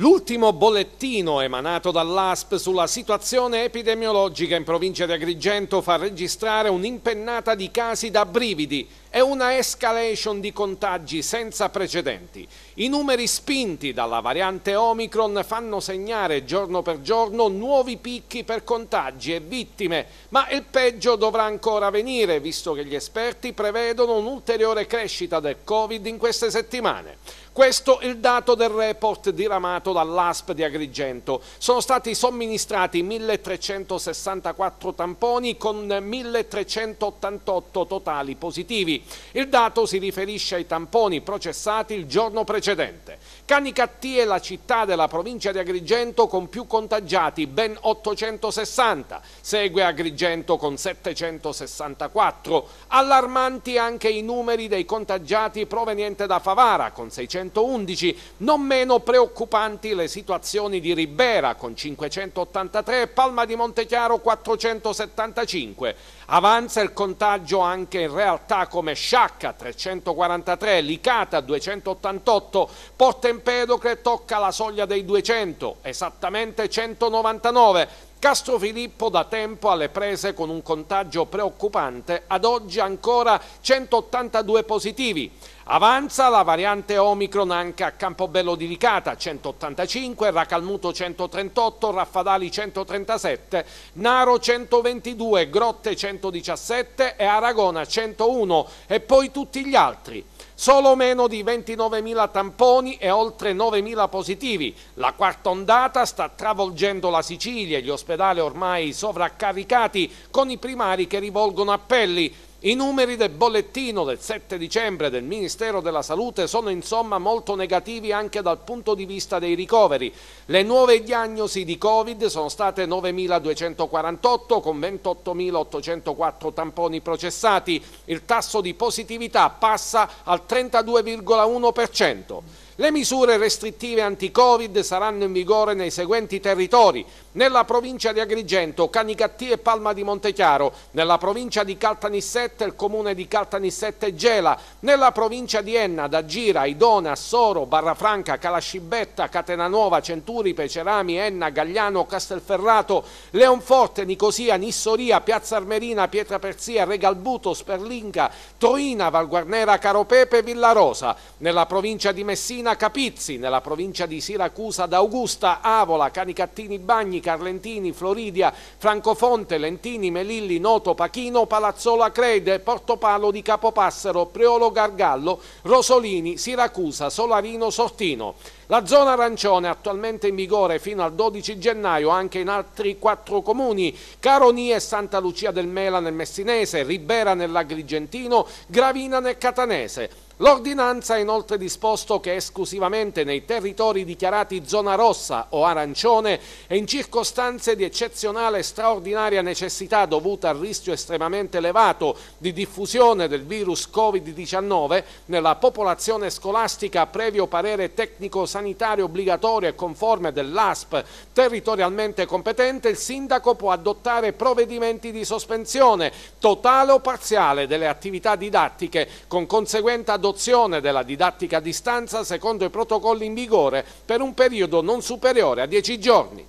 L'ultimo bollettino emanato dall'ASP sulla situazione epidemiologica in provincia di Agrigento fa registrare un'impennata di casi da brividi è una escalation di contagi senza precedenti. I numeri spinti dalla variante Omicron fanno segnare giorno per giorno nuovi picchi per contagi e vittime, ma il peggio dovrà ancora venire, visto che gli esperti prevedono un'ulteriore crescita del Covid in queste settimane. Questo è il dato del report diramato dall'ASP di Agrigento. Sono stati somministrati 1364 tamponi con 1388 totali positivi. Il dato si riferisce ai tamponi processati il giorno precedente. Canicattì è la città della provincia di Agrigento con più contagiati, ben 860. Segue Agrigento con 764. Allarmanti anche i numeri dei contagiati provenienti da Favara con 611, non meno preoccupanti le situazioni di Ribera con 583 e Palma di Montechiaro 475. Avanza il contagio anche in realtà come Arme, Sciacca 343, Licata 288, Porto Empedocle tocca la soglia dei 200, esattamente 199, Castrofilippo da tempo alle prese con un contagio preoccupante, ad oggi ancora 182 positivi. Avanza la variante Omicron anche a Campobello di Licata 185, Racalmuto 138, Raffadali 137, Naro 122, Grotte 117 e Aragona 101 e poi tutti gli altri solo meno di 29.000 tamponi e oltre 9.000 positivi. La quarta ondata sta travolgendo la Sicilia, e gli ospedali ormai sovraccaricati con i primari che rivolgono appelli. I numeri del bollettino del 7 dicembre del Ministero della Salute sono insomma molto negativi anche dal punto di vista dei ricoveri. Le nuove diagnosi di Covid sono state 9.248 con 28.804 tamponi processati. Il tasso di positività passa al 32,1%. Le misure restrittive anti-Covid saranno in vigore nei seguenti territori. Nella provincia di Agrigento, Canicattì e Palma di Montechiaro. Nella provincia di Caltanissette, il comune di Caltanissette e Gela. Nella provincia di Enna, Dagira, Idona, Soro, Barrafranca, Calascibetta, Catenanuova, Centuripe, Cerami, Enna, Gagliano, Castelferrato, Leonforte, Nicosia, Nissoria, Piazza Armerina, Pietra Persia, Regalbuto, Sperlinga, Troina, Valguarnera, Caropepe e Villarosa. Nella provincia di Messina, Messina Capizzi, nella provincia di Siracusa d'Augusta, Avola, Canicattini Bagni, Carlentini, Floridia, Francofonte, Lentini, Melilli, Noto, Pachino, Palazzola Crede, Portopalo di Capopassero, Preolo Gargallo, Rosolini, Siracusa, Solarino, Sortino. La zona arancione attualmente in vigore fino al 12 gennaio anche in altri quattro comuni, Caronia e Santa Lucia del Mela nel Messinese, Ribera nell'Agrigentino, Gravina nel Catanese. L'ordinanza ha inoltre disposto che esclusivamente nei territori dichiarati zona rossa o arancione e in circostanze di eccezionale e straordinaria necessità dovuta al rischio estremamente elevato di diffusione del virus Covid-19 nella popolazione scolastica previo parere tecnico-sanitario obbligatorio e conforme dell'ASP territorialmente competente, il sindaco può adottare provvedimenti di sospensione totale o parziale delle attività didattiche con conseguente adozione l'adozione della didattica a distanza secondo i protocolli in vigore per un periodo non superiore a 10 giorni.